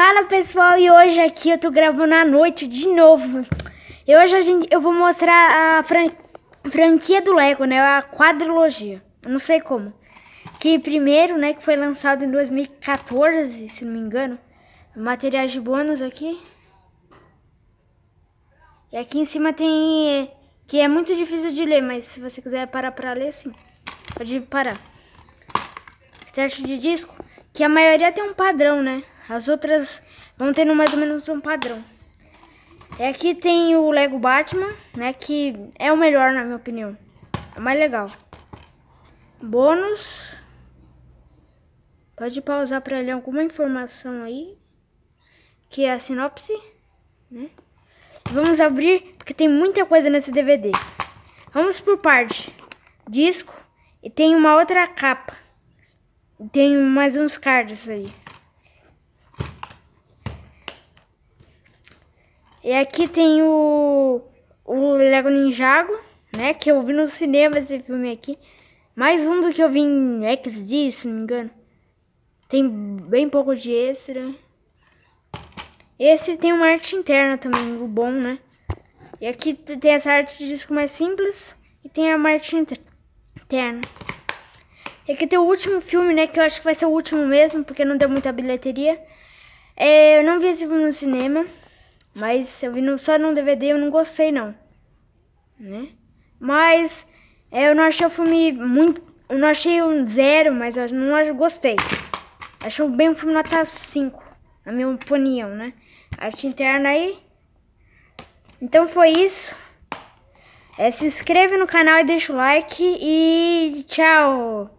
Fala pessoal, e hoje aqui eu tô gravando à noite de novo. E hoje a gente, eu vou mostrar a fran, franquia do Lego, né? A quadrilogia. Eu não sei como. Que primeiro, né, que foi lançado em 2014, se não me engano. Materiais de bônus aqui. E aqui em cima tem. Que é muito difícil de ler, mas se você quiser parar pra ler, sim. Pode parar. Teste de disco. Que a maioria tem um padrão, né? As outras vão tendo mais ou menos um padrão. E é, aqui tem o Lego Batman, né? Que é o melhor, na minha opinião. É o mais legal. Bônus. Pode pausar para ler alguma informação aí. Que é a sinopse, né? Vamos abrir, porque tem muita coisa nesse DVD. Vamos por parte. Disco. E tem uma outra capa. Tem mais uns cards aí. E aqui tem o, o Lego Ninjago, né? Que eu vi no cinema esse filme aqui. Mais um do que eu vi em XD, se não me engano. Tem bem pouco de extra. Esse tem uma arte interna também, o bom, né? E aqui tem essa arte de disco mais simples e tem a arte interna. E aqui tem o último filme, né? Que eu acho que vai ser o último mesmo, porque não deu muita bilheteria. É, eu não vi esse filme no cinema. Mas eu vi no, só num DVD eu não gostei, não. Né? Mas é, eu não achei o filme muito. Eu não achei um zero, mas eu não eu gostei. Achei bem o filme nota 5, na minha opinião, né? Arte interna aí. Então foi isso. É, se inscreve no canal e deixa o like. E tchau!